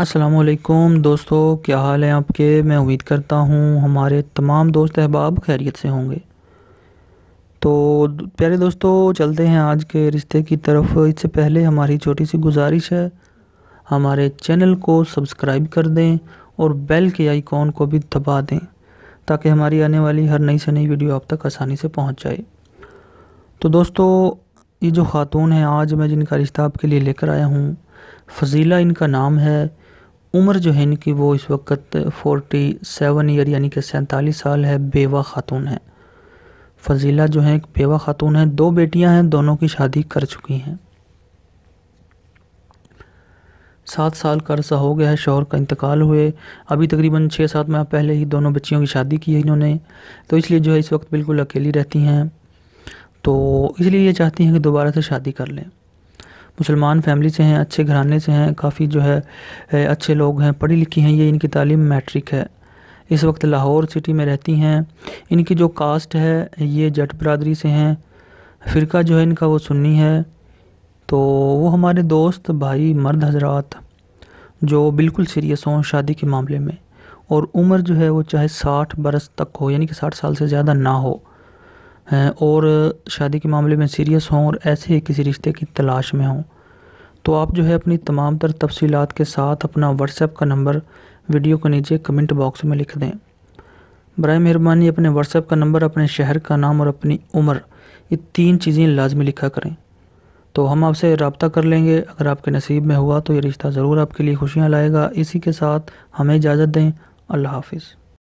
असलकुम दोस्तों क्या हाल है आपके मैं उम्मीद करता हूँ हमारे तमाम दोस्त अहबाब खैरियत से होंगे तो प्यारे दोस्तों चलते हैं आज के रिश्ते की तरफ इससे पहले हमारी छोटी सी गुजारिश है हमारे चैनल को सब्सक्राइब कर दें और बेल के आइकॉन को भी दबा दें ताकि हमारी आने वाली हर नई से नई वीडियो आप तक आसानी से पहुँच जाए तो दोस्तों ये जो ख़ातून हैं आज मैं जिनका रिश्ता आपके लिए लेकर आया हूँ फजीला इनका नाम है उम्र जो है इनकी वो इस वक्त फोर्टी सेवन ईयर यानी कि सैंतालीस साल है बेवा खातून है फजीला जो है एक बेवा खातून है दो बेटियां हैं दोनों की शादी कर चुकी हैं सात साल का अर्सा हो गया है शोहर का इंतकाल हुए अभी तकरीबन छः सात माह पहले ही दोनों बच्चियों की शादी की है इन्होंने तो इसलिए जो है इस वक्त बिल्कुल अकेली रहती हैं तो इसलिए ये चाहती हैं कि दोबारा से शादी कर लें मुसलमान फैमिली से हैं अच्छे घराने से हैं काफ़ी जो है अच्छे लोग हैं पढ़ी लिखी हैं ये इनकी तालीम मैट्रिक है इस वक्त लाहौर सिटी में रहती हैं इनकी जो कास्ट है ये जट बरदरी से हैं फ़िरका जो है इनका वो सुन्नी है तो वो हमारे दोस्त भाई मर्द हजरात जो बिल्कुल सीरियस हों शादी के मामले में और उम्र जो है वो चाहे साठ बरस तक हो यानी कि साठ साल से ज़्यादा ना हो और शादी के मामले में सीरियस हों और ऐसे ही किसी रिश्ते की तलाश में हों तो आप जो है अपनी तमाम तर तफसीत के साथ अपना व्हाट्सएप का नंबर वीडियो के नीचे कमेंट बॉक्स में लिख दें बर मेहरबानी अपने व्हाट्सएप का नंबर अपने शहर का नाम और अपनी उम्र ये तीन चीज़ें लाजमी लिखा करें तो हम आपसे रबता कर लेंगे अगर आपके नसीब में हुआ तो ये रिश्ता ज़रूर आपके लिए खुशियाँ लाएगा इसी के साथ हमें इजाज़त दें अल्लाह हाफिज़